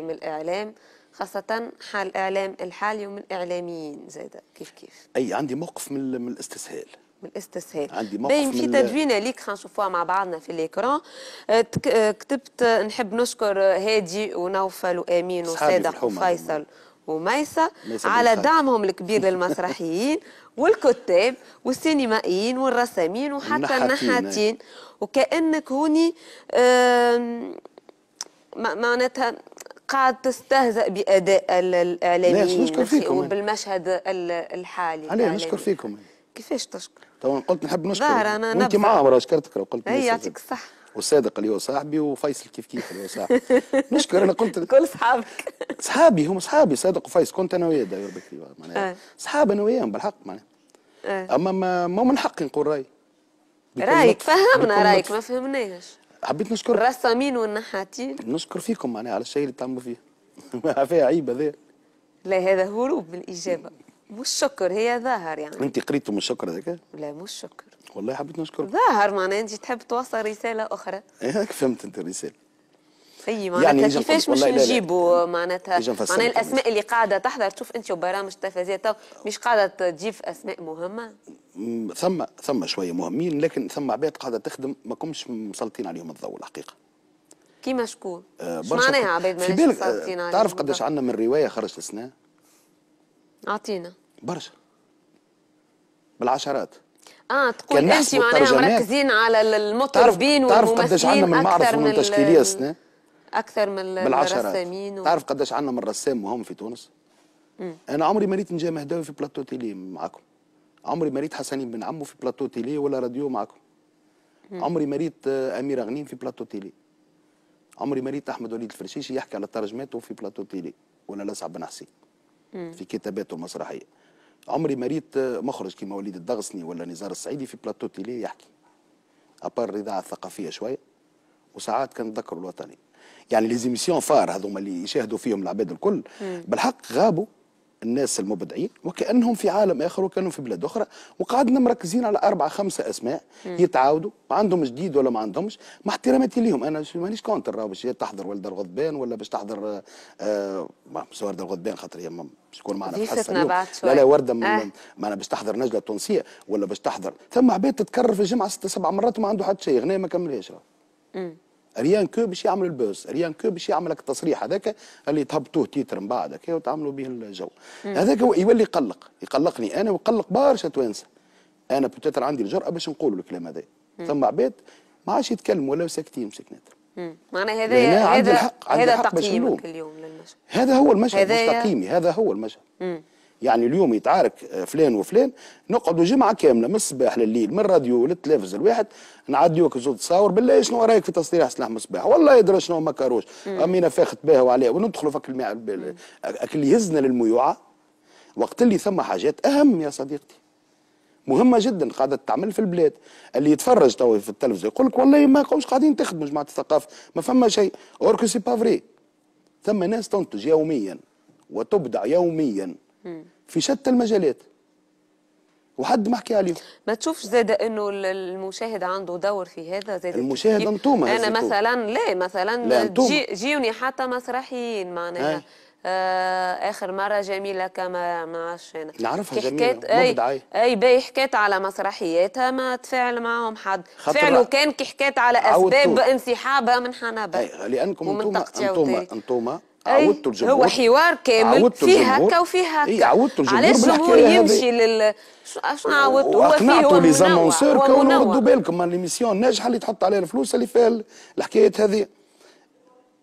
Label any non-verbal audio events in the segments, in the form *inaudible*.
من الإعلام خاصة حال الاعلام الحالي ومن إعلاميين زايدة كيف كيف أي عندي موقف من, من الاستسهال من الاستسهال عندي موقف باين في تدوينة ليك خلينا نشوفوها مع بعضنا في الإكران أه، أه، كتبت نحب نشكر أه، هادي ونوفل وأمين وصادق وفيصل وميسا على دعمهم الكبير *laughs* للمسرحيين والكتاب والسينمائيين والرسامين وحتى النحاتين وكأنك هوني معناتها قاعد تستهزأ بأداء الإعلاميين وبالمشهد الحالي انا نشكر فيكم كيفاش تشكر؟ طبعا قلت نحب نشكر انت معاهم راه شكرتك لو قلت يعطيك الصحة وصادق اللي هو صاحبي وفيصل كيف كيف اللي هو صاحبي *laughs* نشكر انا قلت كل صحابك صحابي هم صحابي صادق وفيصل كنت انا وياه داير بكري معناها آه. صحاب انا وياهم بالحق معناها آه. اما ما من حقي نقول رايي رايك فهمنا رايك ما فهمناش حبيت نشكر الرسامين والنحاتين نشكر فيكم معناها على الشيء اللي تعملوا فيه *laughs* فيها عيب هذا لا هذا هروب من الاجابه مش شكر هي ظاهر يعني انت قريتوا من الشكر هذاك؟ لا مش شكر والله حبيت نشكر ظاهر معناها انت تحب توصل رساله اخرى *laughs* ايه فهمت انت الرساله اي طيب، معناتها يعني كيفاش مش نجيبوا معناتها معناتها الاسماء اللي قاعده تحضر تشوف انت وبرامج التلفزيون تو مش قاعده تجيب اسماء مهمه ثم ثم شويه مهمين لكن ثم عباد قاعده تخدم ما كمش مسلطين عليهم الضوء الحقيقه كيما شكون؟ آه، برشا معناها عباد في بالك آه، عليهم تعرف قداش عندنا من روايه خرجت السنه؟ اعطينا برشا بالعشرات اه تقول انت معناها مركزين على المطربين والممثلين تعرف قداش عندنا من معرض فنون تشكيليه السنه اكثر من الرسامين و... تعرف قداش عندنا من رسام وهم في تونس مم. انا عمري ما ريت نجي مهداوي في بلاتو تيلي معاكم عمري ما ريت حسنين بن عمو في بلاتو تيلي ولا راديو معاكم مم. عمري ما ريت آه، امير غنيم في بلاتو تيلي عمري ما ريت احمد وليد الفرشيشي يحكي على ترجماته في بلاتو تيلي ولا لسعد بن حسين في كتاباته المسرحيه عمري ما ريت آه، مخرج كيما وليد الدغسني ولا نزار السعيدي في بلاتو تيلي يحكي ابار الاذاعه الثقافيه شويه وساعات كنتذكر الوطني يعني ليزيميسيون فار هذوما اللي يشاهدوا فيهم العباد الكل بالحق غابوا الناس المبدعين وكانهم في عالم اخر وكانهم في بلاد اخرى وقعدنا مركزين على اربع خمسه اسماء يتعاودوا ما عندهم جديد ولا ما عندهمش مع احتراماتي ليهم انا مانيش كونتر باش تحضر ولد الغضبان ولا باش تحضر آه ورده الغضبان خاطر هي باش يكون معنا في بعد شوي. لا لا ورده آه. معنا باش تحضر نجله التونسيه ولا باش تحضر ثم عباد تتكرر في الجمعه ست سبع مرات وما عنده حتى شيء غنايه ما كملهاش ريان كو باش يعمل البوز ريان كو باش يعمل لك التصريح هذاك اللي تهبطوه تيتر من بعد هكا وتعملوا به الجو هذاك يولي يقلق يقلقني انا ويقلق برشا توانسه انا بتتر عندي الجرأه باش نقول الكلام هذا ثم عباد ما عادش يتكلموا ولا ساكتين مسكنات معناها هذا هذا هذا تقييمك اليوم للمشهد هذا هو المشهد مش تقييمي هذا هو المشهد يعني اليوم يتعارك آه، فلان وفلان نقعدوا جمعه كامله من الصباح لليل من الراديو للتلفز الواحد نعديوك زوج تصاور بالله شنو رايك في تصريح سلاح مصباح والله يدرى شنو ما كاروش امينه فاخت بها وعليها وندخلوا في المع... اللي يهزنا للميوعه وقت اللي ثم حاجات اهم يا صديقتي مهمه جدا قاعده تعمل في البلاد اللي يتفرج تو في التلفزيون يقول لك والله ما قوش قاعدين تخدموا جماعه الثقافه ما فما شيء اوركو سي با فري ثم ناس تنتج يوميا وتبدع يوميا في شتى المجالات وحد ما حكى عليهم ما تشوفش زاد انه المشاهد عنده دور في هذا زاد المشاهد انتوما انا مثلا لا مثلا لا جي جيوني حتى مسرحيين معناها آه اخر مره جميله كما ما عادش انا نعرفها جميله اي اي باهي حكيت على مسرحياتها ما تفاعل معهم حد فعلوا كان كي حكيت على اسباب انسحابها من حنابه لانكم انتوما انتوما انتوما إيه، عودتوا الجمهور هو حوار كامل فيه هكا وفيه إيه، هكا عودتوا الجمهور علاش الجمهور يمشي لل شنو عودتوا هو فيه هو لي زانونسور ردوا بالكم من ليميسيون ناجحه اللي تحط عليها الفلوس اللي فيها الحكايات هذه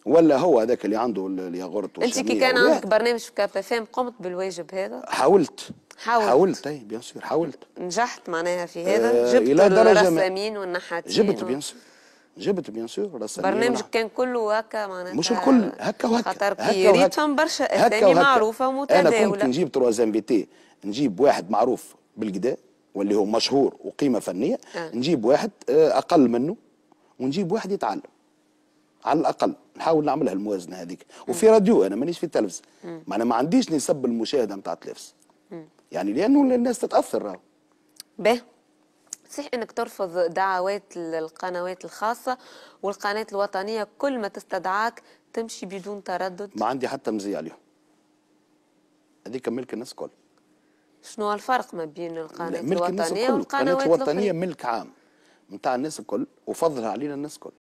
ولا هو هذاك اللي عنده اللي يغرط انت كي كان عندك برنامج في كابا فام قمت بالواجب هذا حاولت حاولت حاولت اي بيان سور حاولت نجحت معناها في هذا آه، جبت الرسامين والنحاتين جبت بيان سور جبت بيان سور رسامين برنامجك كان كله هكا معناتها مش الكل هكا وهكا خاطر كي ريت برشا اسامي معروفه ومتداوله انا كنت نجيب تروازان بيتي نجيب واحد معروف بالقدا واللي هو مشهور وقيمه فنيه أه. نجيب واحد آه، اقل منه ونجيب واحد يتعلم على الاقل نحاول نعمل هالموازنه هذيك وفي راديو انا مانيش في التلفزه معناها ما عنديش نسب المشاهده نتاع التلفزه يعني لانه الناس تتاثر باهي صحيح انك ترفض دعوات القنوات الخاصه والقناه الوطنيه كل ما تستدعاك تمشي بدون تردد ما عندي حتى مزيه عليهم هذيك ملك الناس كل شنو الفرق ما بين القناه الوطنيه والقنوات الوطنيه ملك عام نتاع الناس الكل وفضلها علينا الناس الكل